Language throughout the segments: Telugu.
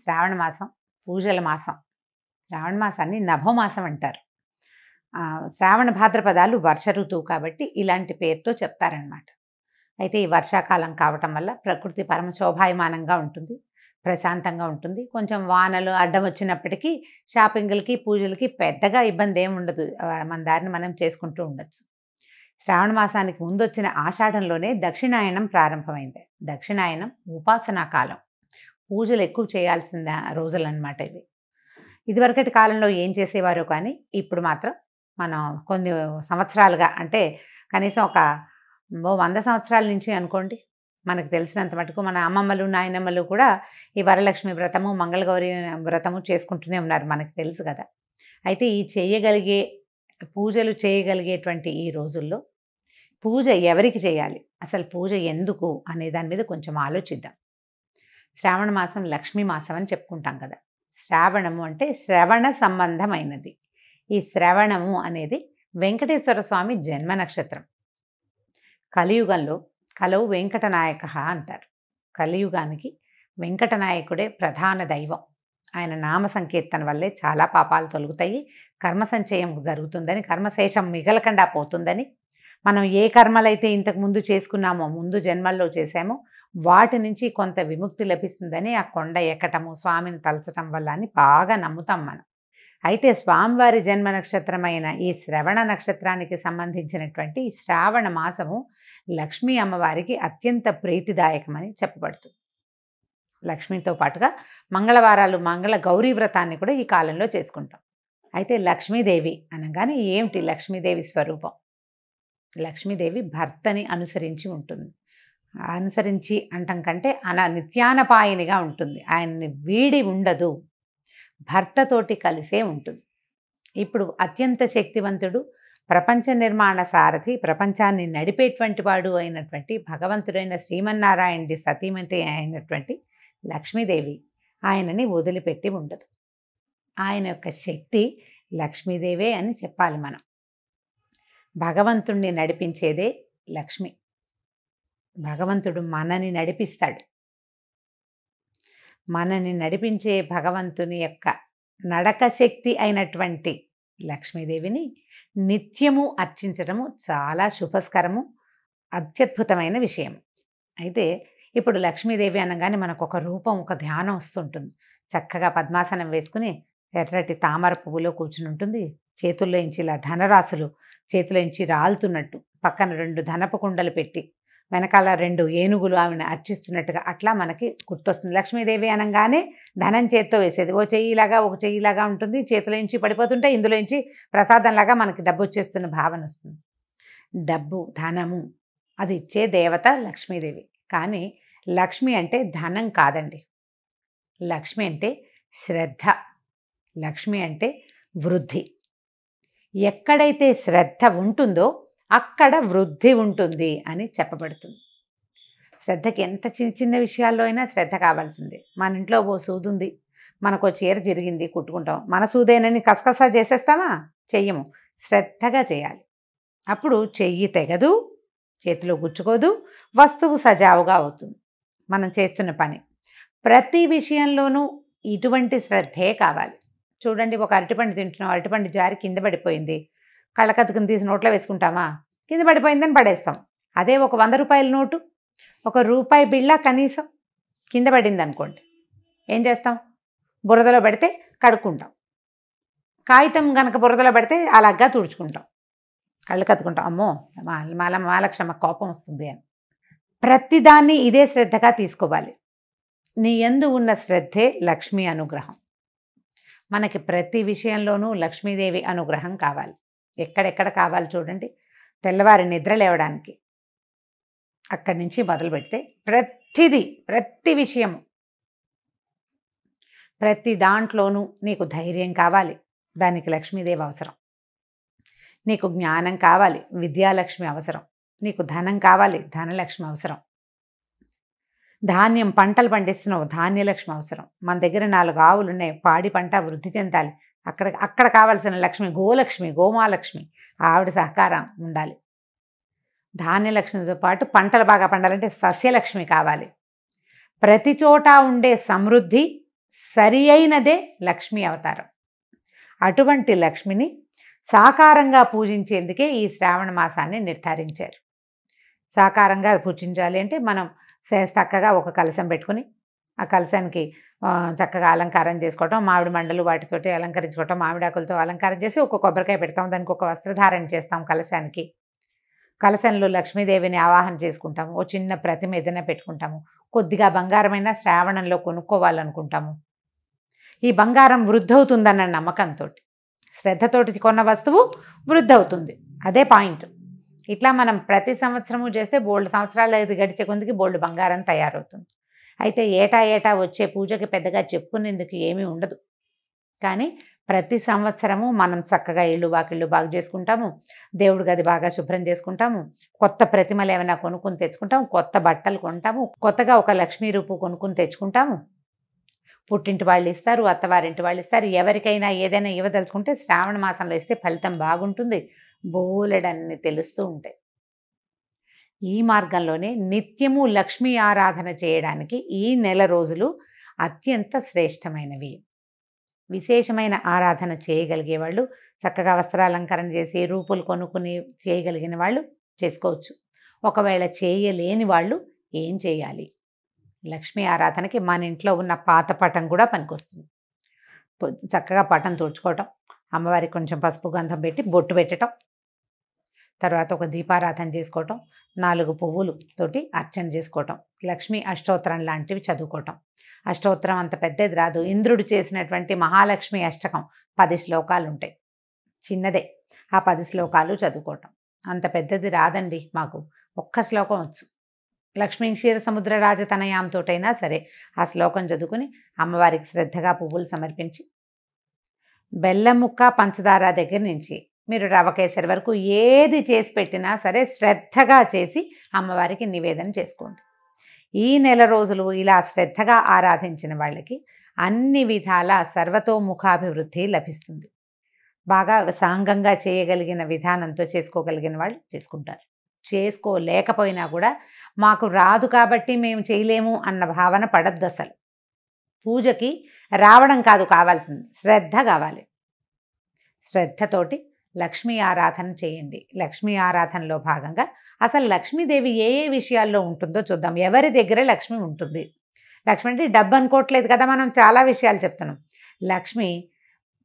శ్రావణ మాసం పూజల మాసం శ్రావణ మాసాన్ని నభమాసం అంటారు శ్రావణ భాద్రపదాలు వర్ష ఋతువు కాబట్టి ఇలాంటి పేరుతో చెప్తారనమాట అయితే ఈ వర్షాకాలం కావటం వల్ల ప్రకృతి పరమ శోభాయమానంగా ఉంటుంది ప్రశాంతంగా ఉంటుంది కొంచెం వానలు అడ్డం వచ్చినప్పటికీ షాపింగ్లకి పూజలకి పెద్దగా ఇబ్బంది ఏమి ఉండదు మన దారిని మనం చేసుకుంటూ ఉండొచ్చు శ్రావణ మాసానికి ముందు వచ్చిన ఆషాఢంలోనే దక్షిణాయనం ప్రారంభమైంది దక్షిణాయనం ఉపాసనా కాలం పూజలు ఎక్కువ చేయాల్సిన రోజులు అనమాట ఇవి ఇదివరకటి కాలంలో ఏం చేసేవారో కానీ ఇప్పుడు మాత్రం మనం కొన్ని సంవత్సరాలుగా అంటే కనీసం ఒక వంద సంవత్సరాల నుంచి అనుకోండి మనకు తెలిసినంత మటుకు మన అమ్మమ్మలు నాయనమ్మలు కూడా ఈ వరలక్ష్మి వ్రతము మంగళగౌరి వ్రతము చేసుకుంటూనే ఉన్నారు మనకు తెలుసు కదా అయితే ఈ చేయగలిగే పూజలు చేయగలిగేటువంటి ఈ రోజుల్లో పూజ ఎవరికి చేయాలి అసలు పూజ ఎందుకు అనే దాని మీద కొంచెం ఆలోచిద్దాం శ్రావణ మాసం లక్ష్మీ మాసం అని చెప్పుకుంటాం కదా శ్రావణము అంటే శ్రవణ సంబంధమైనది ఈ శ్రవణము అనేది వెంకటేశ్వర స్వామి జన్మ నక్షత్రం కలియుగంలో కలవు వెంకటనాయక అంటారు కలియుగానికి వెంకటనాయకుడే ప్రధాన దైవం ఆయన నామ సంకీర్తన వల్లే చాలా పాపాలు తొలుగుతాయి కర్మ సంచయం జరుగుతుందని కర్మశేషం మిగలకుండా పోతుందని మనం ఏ కర్మలైతే ఇంతకు ముందు చేసుకున్నామో ముందు జన్మల్లో చేసామో వాటి నుంచి కొంత విముక్తి లభిస్తుందని ఆ కొండ ఎక్కటము స్వామిని తలచటం వల్ల అని బాగా నమ్ముతాం మనం అయితే స్వామివారి జన్మ నక్షత్రమైన ఈ శ్రవణ నక్షత్రానికి సంబంధించినటువంటి శ్రావణ మాసము లక్ష్మీ అమ్మవారికి అత్యంత ప్రీతిదాయకమని చెప్పబడుతుంది లక్ష్మితో పాటుగా మంగళవారాలు మంగళ గౌరీ వ్రతాన్ని కూడా ఈ కాలంలో చేసుకుంటాం అయితే లక్ష్మీదేవి అనగానే ఏమిటి లక్ష్మీదేవి స్వరూపం లక్ష్మీదేవి భర్తని అనుసరించి ఉంటుంది అనుసరించి అంటం కంటే అలా నిత్యానపాయనిగా ఉంటుంది ఆయన్ని వీడి ఉండదు భర్తతోటి కలిసే ఉంటుంది ఇప్పుడు అత్యంత శక్తివంతుడు ప్రపంచ నిర్మాణ సారథి ప్రపంచాన్ని నడిపేటువంటి వాడు అయినటువంటి భగవంతుడైన శ్రీమన్నారాయణుడి సతీమతి అయినటువంటి లక్ష్మీదేవి ఆయనని వదిలిపెట్టి ఉండదు ఆయన యొక్క శక్తి లక్ష్మీదేవే అని చెప్పాలి మనం భగవంతుణ్ణి నడిపించేదే లక్ష్మి భగవంతుడు మనని నడిపిస్తాడు మనని నడిపించే భగవంతుని యొక్క నడక శక్తి అయినటువంటి లక్ష్మీదేవిని నిత్యము అర్చించడము చాలా శుభస్కరము అత్యద్భుతమైన విషయం అయితే ఇప్పుడు లక్ష్మీదేవి అనగానే మనకు ఒక రూపం ఒక ధ్యానం వస్తుంటుంది చక్కగా పద్మాసనం వేసుకుని ఎర్రటి తామర పువ్వులో కూర్చుని ఉంటుంది చేతుల్లో ఇంచి ఇలా ధనరాశులు చేతిలోంచి రాలుతున్నట్టు పక్కన రెండు ధనపు కుండలు పెట్టి వెనకాల రెండు ఏనుగులు ఆమెను అర్చిస్తున్నట్టుగా అట్లా మనకి గుర్తొస్తుంది లక్ష్మీదేవి అనగానే ధనం చేత్తో వేసేది ఓ చెయ్యిలాగా ఒక చెయ్యిలాగా ఉంటుంది చేతిలోంచి పడిపోతుంటే ఇందులోంచి ప్రసాదంలాగా మనకి డబ్బు వచ్చేస్తున్న భావన వస్తుంది డబ్బు ధనము అది ఇచ్చే దేవత లక్ష్మీదేవి కానీ లక్ష్మి అంటే ధనం కాదండి లక్ష్మి అంటే శ్రద్ధ లక్ష్మి అంటే వృద్ధి ఎక్కడైతే శ్రద్ధ ఉంటుందో అక్కడ వృద్ధి ఉంటుంది అని చెప్పబడుతుంది శ్రద్ధకి ఎంత చిన్న చిన్న విషయాల్లో అయినా శ్రద్ధ కావాల్సిందే మన ఇంట్లో ఓ సూదుంది ఉంది మనకు చీర జరిగింది కుట్టుకుంటాం మన సూదేనని కసకసా చేసేస్తామా చెయ్యము శ్రద్ధగా చేయాలి అప్పుడు చెయ్యి తెగదు చేతిలో గుచ్చుకోదు వస్తువు సజావుగా అవుతుంది మనం చేస్తున్న పని ప్రతి విషయంలోనూ ఇటువంటి శ్రద్ధే కావాలి చూడండి ఒక అరటిపండు తింటున్నాం అరటిపండు జారి కింద పడిపోయింది కళ్ళకత్తుకుని తీసి నోట్లో వేసుకుంటామా కింద పడిపోయిందని పడేస్తాం అదే ఒక వంద రూపాయల నోటు ఒక రూపాయి బిళ్ళ కనీసం కింద పడింది అనుకోండి ఏం చేస్తాం బురదలో పెడితే కడుక్కుంటాం కాగితం కనుక బురదలో పెడితే అలాగా తుడుచుకుంటాం కళ్ళు కత్తుకుంటాం అమ్మో మాల మహాలక్ష్మ కోపం వస్తుంది అని ప్రతిదాన్ని ఇదే శ్రద్ధగా తీసుకోవాలి నీ ఎందు ఉన్న శ్రద్ధే లక్ష్మీ అనుగ్రహం మనకి ప్రతి విషయంలోనూ లక్ష్మీదేవి అనుగ్రహం కావాలి ఎక్కడెక్కడ కావాలి చూడండి తెల్లవారి నిద్ర లేవడానికి అక్కడి నుంచి మొదలు పెడితే ప్రతిదీ ప్రతి విషయము ప్రతి దాంట్లోనూ నీకు ధైర్యం కావాలి దానికి లక్ష్మీదేవి అవసరం నీకు జ్ఞానం కావాలి విద్యాలక్ష్మి అవసరం నీకు ధనం కావాలి ధనలక్ష్మి అవసరం ధాన్యం పంటలు పండిస్తున్నావు ధాన్యలక్ష్మి అవసరం మన దగ్గర నాలుగు ఆవులు ఉన్నాయి పాడి పంట వృద్ధి చెందాలి అక్కడ అక్కడ కావలసిన లక్ష్మి గోలక్ష్మి గోమాలక్ష్మి ఆవిడ సహకారం ఉండాలి ధాన్యలక్ష్మితో పాటు పంటలు బాగా పండాలంటే సస్యలక్ష్మి కావాలి ప్రతి చోట ఉండే సమృద్ధి సరి అయినదే లక్ష్మీ అవతారం అటువంటి లక్ష్మిని సాకారంగా పూజించేందుకే ఈ శ్రావణ మాసాన్ని నిర్ధారించారు సాకారంగా పూజించాలి అంటే మనం చక్కగా ఒక కలశం పెట్టుకుని ఆ కలశానికి చక్కగా అలంకారం చేసుకోవటం మామిడి మండలు వాటితోటి అలంకరించుకోవటం ఆకులతో అలంకారం చేసి ఒక కొబ్బరికాయ పెడతాం దానికి ఒక వస్త్రధారణ చేస్తాం కలశానికి కలశంలో లక్ష్మీదేవిని ఆవాహన చేసుకుంటాము ఓ చిన్న ప్రతిమ ఏదైనా పెట్టుకుంటాము కొద్దిగా బంగారమైన శ్రావణంలో కొనుక్కోవాలనుకుంటాము ఈ బంగారం వృద్ధవుతుందన్న నమ్మకంతో శ్రద్ధతోటి కొన్న వస్తువు వృద్ధవుతుంది అదే పాయింట్ ఇట్లా మనం ప్రతి సంవత్సరము చేస్తే బోల్డ్ సంవత్సరాలు గడిచే కొద్దికి బోల్డ్ బంగారం తయారవుతుంది అయితే ఏటా ఏటా వచ్చే పూజకి పెద్దగా చెప్పుకునేందుకు ఏమీ ఉండదు కానీ ప్రతి సంవత్సరము మనం చక్కగా ఇల్లు వాకిళ్ళు బాగు చేసుకుంటాము దేవుడి గది బాగా శుభ్రం చేసుకుంటాము కొత్త ప్రతిమలు ఏమైనా కొనుక్కుని తెచ్చుకుంటాము కొత్త బట్టలు కొంటాము కొత్తగా ఒక లక్ష్మీ రూపు కొనుక్కుని తెచ్చుకుంటాము పుట్టింటి వాళ్ళు ఇస్తారు అత్తవారింటి వాళ్ళు ఇస్తారు ఎవరికైనా ఏదైనా ఇవ్వదలుచుకుంటే శ్రావణ మాసంలో ఇస్తే ఫలితం బాగుంటుంది బోలెడన్ని తెలుస్తూ ఉంటాయి ఈ మార్గంలోనే నిత్యము లక్ష్మీ ఆరాధన చేయడానికి ఈ నెల రోజులు అత్యంత శ్రేష్టమైనవి విశేషమైన ఆరాధన చేయగలిగే వాళ్ళు చక్కగా వస్త్రాలంకరణ చేసి రూపులు కొనుక్కుని చేయగలిగిన వాళ్ళు చేసుకోవచ్చు ఒకవేళ చేయలేని వాళ్ళు ఏం చేయాలి లక్ష్మీ ఆరాధనకి మన ఇంట్లో ఉన్న పాత పటం కూడా పనికొస్తుంది చక్కగా పటం తుడుచుకోవటం అమ్మవారికి కొంచెం పసుపు గంధం పెట్టి బొట్టు పెట్టడం తర్వాత ఒక దీపారాధన చేసుకోవటం నాలుగు పువ్వులు తోటి అర్చన చేసుకోవటం లక్ష్మి అష్టోత్తరం లాంటివి చదువుకోవటం అష్టోత్తరం అంత పెద్దది రాదు ఇంద్రుడు చేసినటువంటి మహాలక్ష్మి అష్టకం పది శ్లోకాలు ఉంటాయి చిన్నదే ఆ పది శ్లోకాలు చదువుకోవటం అంత పెద్దది రాదండి మాకు ఒక్క శ్లోకం వచ్చు లక్ష్మీ క్షీర సముద్ర రాజతనయాంతోటైనా సరే ఆ శ్లోకం చదువుకుని అమ్మవారికి శ్రద్ధగా పువ్వులు సమర్పించి బెల్లముక్క పంచదార దగ్గర నుంచి మీరు రవ కేసరి వరకు ఏది చేసి పెట్టినా సరే శ్రద్ధగా చేసి అమ్మవారికి నివేదన చేసుకోండి ఈ నెల రోజులు ఇలా శ్రద్ధగా ఆరాధించిన వాళ్ళకి అన్ని విధాల సర్వతోముఖాభివృద్ధి లభిస్తుంది బాగా సాంగంగా చేయగలిగిన విధానంతో చేసుకోగలిగిన వాళ్ళు చేసుకుంటారు చేసుకోలేకపోయినా కూడా మాకు రాదు కాబట్టి మేము చేయలేము అన్న భావన పడద్దు అసలు పూజకి రావడం కాదు కావాల్సింది శ్రద్ధ కావాలి శ్రద్ధతోటి లక్ష్మీ ఆరాధన చేయండి లక్ష్మీ ఆరాధనలో భాగంగా అసలు లక్ష్మీదేవి ఏ ఏ విషయాల్లో ఉంటుందో చూద్దాం ఎవరి దగ్గర లక్ష్మి ఉంటుంది లక్ష్మి అంటే డబ్బు అనుకోవట్లేదు కదా మనం చాలా విషయాలు చెప్తున్నాం లక్ష్మి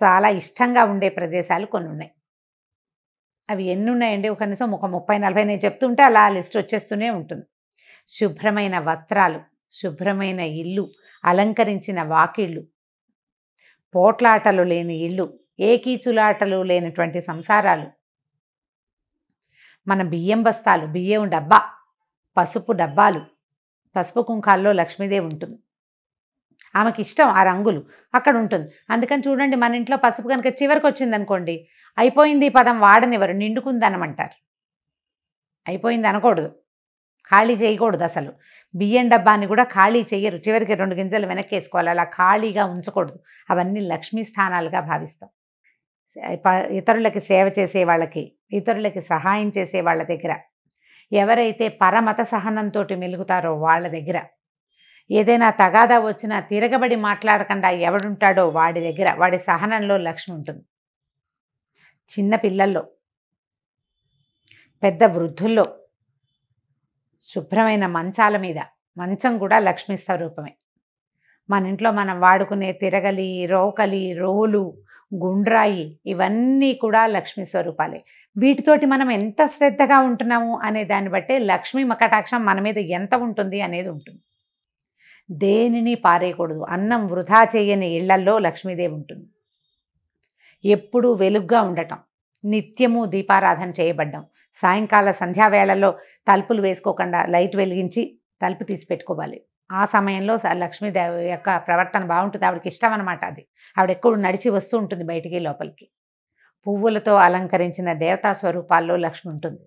చాలా ఇష్టంగా ఉండే ప్రదేశాలు కొన్ని ఉన్నాయి అవి ఎన్ని ఉన్నాయండి కనీసం ఒక ముప్పై నలభై నేను చెప్తుంటే అలా లిస్ట్ వచ్చేస్తూనే ఉంటుంది శుభ్రమైన వస్త్రాలు శుభ్రమైన ఇల్లు అలంకరించిన వాకిళ్ళు పోట్లాటలు లేని ఇల్లు ఏకీచులాటలు లేనటువంటి సంసారాలు మన బియ్యం బస్తాలు బియ్యం డబ్బా పసుపు డబ్బాలు పసుపు కుంకాల్లో లక్ష్మీదేవి ఉంటుంది ఆమెకి ఇష్టం ఆ రంగులు అక్కడ ఉంటుంది అందుకని చూడండి మన ఇంట్లో పసుపు కనుక చివరికి వచ్చిందనుకోండి అయిపోయింది ఈ పదం వాడనివ్వరు నిండుకుందనమంటారు అయిపోయింది అనకూడదు ఖాళీ చేయకూడదు అసలు బియ్యం డబ్బాని కూడా ఖాళీ చేయరు చివరికి రెండు గింజలు వెనక్కి వేసుకోవాలి అలా ఖాళీగా ఉంచకూడదు అవన్నీ లక్ష్మీ స్థానాలుగా భావిస్తాం ఇతరులకి సేవ చేసే వాళ్ళకి ఇతరులకి సహాయం చేసే వాళ్ళ దగ్గర ఎవరైతే పరమత సహనంతో మెలుగుతారో వాళ్ళ దగ్గర ఏదైనా తగాదా వచ్చినా తిరగబడి మాట్లాడకుండా ఎవడుంటాడో వాడి దగ్గర వాడి సహనంలో లక్ష్మి ఉంటుంది చిన్న పిల్లల్లో పెద్ద వృద్ధుల్లో శుభ్రమైన మంచాల మీద మంచం కూడా లక్ష్మీ స్వరూపమే మన ఇంట్లో మనం వాడుకునే తిరగలి రోకలి రోలు గుండ్రాయి ఇవన్నీ కూడా లక్ష్మీ స్వరూపాలే వీటితోటి మనం ఎంత శ్రద్ధగా ఉంటున్నాము అనే దాన్ని బట్టే లక్ష్మీ మకటాక్షం మన మీద ఎంత ఉంటుంది అనేది ఉంటుంది దేనిని పారేయకూడదు అన్నం వృధా చేయని ఇళ్లల్లో లక్ష్మీదేవి ఉంటుంది ఎప్పుడూ వెలుగ్గా ఉండటం నిత్యము దీపారాధన చేయబడ్డం సాయంకాల సంధ్యావేళల్లో తలుపులు వేసుకోకుండా లైట్ వెలిగించి తలుపు తీసి పెట్టుకోవాలి ఆ సమయంలో లక్ష్మీదేవి యొక్క ప్రవర్తన బాగుంటుంది ఆవిడకి ఇష్టం అనమాట అది ఆవిడ ఎక్కడు నడిచి వస్తూ ఉంటుంది బయటికి లోపలికి పువ్వులతో అలంకరించిన దేవతా స్వరూపాల్లో లక్ష్మి ఉంటుంది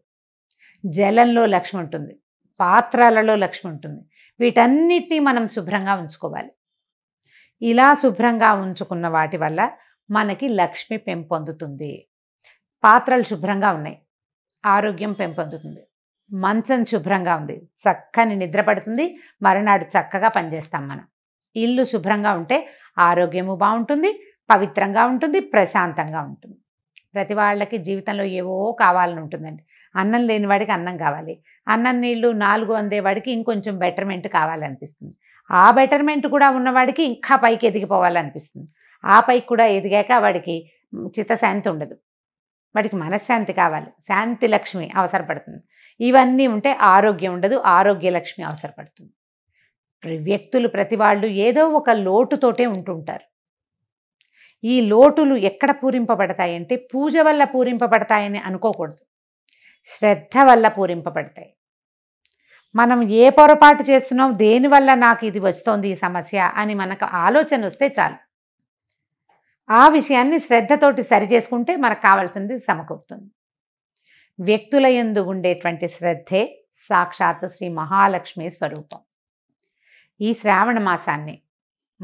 జలంలో లక్ష్మి ఉంటుంది పాత్రలలో లక్ష్మి ఉంటుంది వీటన్నిటినీ మనం శుభ్రంగా ఉంచుకోవాలి ఇలా శుభ్రంగా ఉంచుకున్న వాటి వల్ల మనకి లక్ష్మి పెంపొందుతుంది పాత్రలు శుభ్రంగా ఉన్నాయి ఆరోగ్యం పెంపొందుతుంది మంచం శుభ్రంగా ఉంది చక్కని నిద్ర పడుతుంది మరునాడు చక్కగా పనిచేస్తాం మనం ఇల్లు శుభ్రంగా ఉంటే ఆరోగ్యము బాగుంటుంది పవిత్రంగా ఉంటుంది ప్రశాంతంగా ఉంటుంది ప్రతి వాళ్ళకి జీవితంలో ఏవో కావాలని ఉంటుందండి అన్నం లేని వాడికి అన్నం కావాలి అన్నం నీళ్లు నాలుగు అందేవాడికి ఇంకొంచెం బెటర్మెంట్ కావాలనిపిస్తుంది ఆ బెటర్మెంట్ కూడా ఉన్నవాడికి ఇంకా పైకి ఎదిగిపోవాలనిపిస్తుంది ఆ పైకి కూడా ఎదిగాక వాడికి చిత్తశాంతి ఉండదు వాటికి మనశ్శాంతి కావాలి శాంతి లక్ష్మి అవసరపడుతుంది ఇవన్నీ ఉంటే ఆరోగ్యం ఉండదు ఆరోగ్య లక్ష్మి అవసరపడుతుంది వ్యక్తులు ప్రతి వాళ్ళు ఏదో ఒక లోటుతోటే ఉంటుంటారు ఈ లోటులు ఎక్కడ పూరింపబడతాయంటే పూజ వల్ల పూరింపబడతాయని అనుకోకూడదు శ్రద్ధ వల్ల పూరింపబడతాయి మనం ఏ పొరపాటు చేస్తున్నాం దేనివల్ల నాకు ఇది వస్తోంది ఈ సమస్య అని మనకు ఆలోచన వస్తే చాలు ఆ విషయాన్ని శ్రద్ధతోటి సరిచేసుకుంటే మనకు కావాల్సింది సమకూరుతుంది వ్యక్తుల ఎందు ఉండేటువంటి శ్రద్ధే సాక్షాత్ శ్రీ మహాలక్ష్మి స్వరూపం ఈ శ్రావణ మాసాన్ని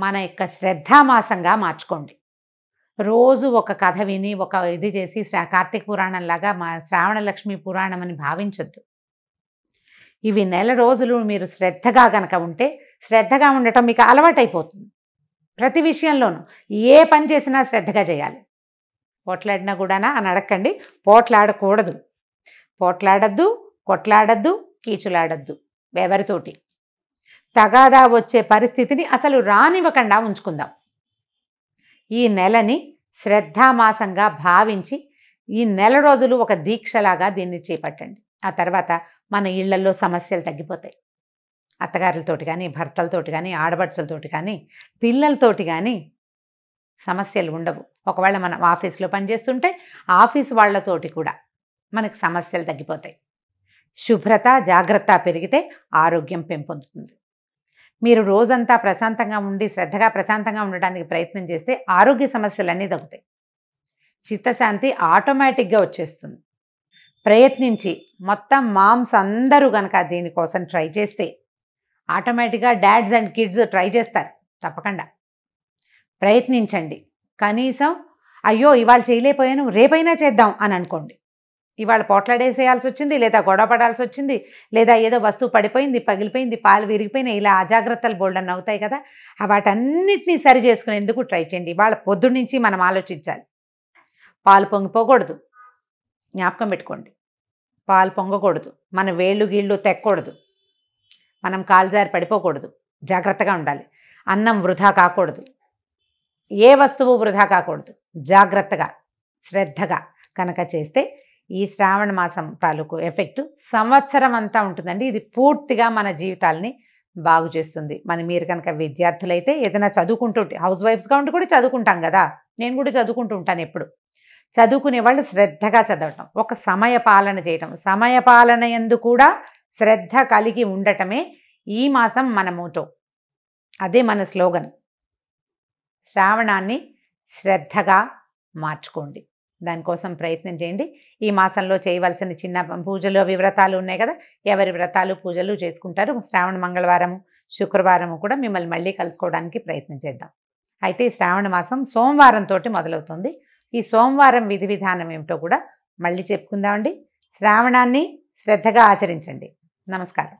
మన యొక్క శ్రద్ధామాసంగా మార్చుకోండి రోజు ఒక కథ విని ఒక ఇది చేసి కార్తీక పురాణంలాగా మా శ్రావణ లక్ష్మి పురాణం అని భావించొద్దు ఇవి నెల రోజులు మీరు శ్రద్ధగా గనక ఉంటే శ్రద్ధగా ఉండటం మీకు అలవాటైపోతుంది ప్రతి విషయంలోనూ ఏ పని చేసినా శ్రద్ధగా చేయాలి పోట్లాడినా కూడానా అని అడగండి పోట్లాడకూడదు పోట్లాడద్దు కొట్లాడద్దు కీచులాడద్దు ఎవరితోటి తగాదా వచ్చే పరిస్థితిని అసలు రానివ్వకుండా ఉంచుకుందాం ఈ నెలని శ్రద్ధామాసంగా భావించి ఈ నెల రోజులు ఒక దీక్షలాగా దీన్ని చేపట్టండి ఆ తర్వాత మన ఇళ్లలో సమస్యలు తగ్గిపోతాయి అత్తగారులతోటి కానీ భర్తలతోటి కానీ ఆడబడుచులతోటి కానీ పిల్లలతోటి కానీ సమస్యలు ఉండవు ఒకవేళ మనం ఆఫీస్లో పనిచేస్తుంటే ఆఫీస్ వాళ్లతోటి కూడా మనకు సమస్యలు తగ్గిపోతాయి శుభ్రత జాగ్రత్త పెరిగితే ఆరోగ్యం పెంపొందుతుంది మీరు రోజంతా ప్రశాంతంగా ఉండి శ్రద్ధగా ప్రశాంతంగా ఉండడానికి ప్రయత్నం చేస్తే ఆరోగ్య సమస్యలన్నీ తగ్గుతాయి చిత్తశాంతి ఆటోమేటిక్గా వచ్చేస్తుంది ప్రయత్నించి మొత్తం మామ్స్ అందరూ కనుక దీనికోసం ట్రై చేస్తే ఆటోమేటిక్గా డాడ్స్ అండ్ కిడ్స్ ట్రై చేస్తారు తప్పకుండా ప్రయత్నించండి కనీసం అయ్యో ఇవాళ చేయలేకపోయాను రేపైనా చేద్దాం అని అనుకోండి ఇవాళ పోట్లాడేసేయాల్సి వచ్చింది లేదా గొడవ పడాల్సి వచ్చింది లేదా ఏదో వస్తువు పడిపోయింది పగిలిపోయింది పాలు విరిగిపోయినాయి ఇలా అజాగ్రత్తలు బోల్డన్ అవుతాయి కదా వాటన్నిటినీ సరి చేసుకునేందుకు ట్రై చేయండి ఇవాళ పొద్దు నుంచి మనం ఆలోచించాలి పాలు పొంగిపోకూడదు జ్ఞాపకం పెట్టుకోండి పాలు పొంగకూడదు మన వేళ్ళు గీళ్ళు తెక్కూడదు మనం కాల్జారి పడిపోకూడదు జాగ్రత్తగా ఉండాలి అన్నం వృధా కాకూడదు ఏ వస్తువు వృధా కాకూడదు జాగ్రత్తగా శ్రద్ధగా కనుక చేస్తే ఈ శ్రావణ మాసం తాలూకు ఎఫెక్టు సంవత్సరం అంతా ఉంటుందండి ఇది పూర్తిగా మన జీవితాలని బాగు చేస్తుంది మన మీరు కనుక విద్యార్థులైతే ఏదైనా చదువుకుంటూ హౌస్ వైఫ్స్గా ఉండి కూడా చదువుకుంటాం కదా నేను కూడా చదువుకుంటూ ఉంటాను ఎప్పుడు చదువుకునే వాళ్ళు శ్రద్ధగా చదవటం ఒక సమయ పాలన చేయటం సమయ పాలన ఎందు కూడా శ్రద్ధ కలిగి ఉండటమే ఈ మాసం మన మోటో అదే మన స్లోగన్ శ్రావణాన్ని శ్రద్ధగా మార్చుకోండి దానికోసం ప్రయత్నం చేయండి ఈ మాసంలో చేయవలసిన చిన్న పూజలు అవి వ్రతాలు ఉన్నాయి కదా ఎవరి వ్రతాలు పూజలు చేసుకుంటారు శ్రావణ మంగళవారము శుక్రవారము కూడా మిమ్మల్ని మళ్ళీ కలుసుకోవడానికి ప్రయత్నం చేద్దాం అయితే శ్రావణ మాసం సోమవారంతో మొదలవుతుంది ఈ సోమవారం విధి విధానం ఏమిటో కూడా మళ్ళీ చెప్పుకుందామండి శ్రావణాన్ని శ్రద్ధగా ఆచరించండి നമസ്കാരം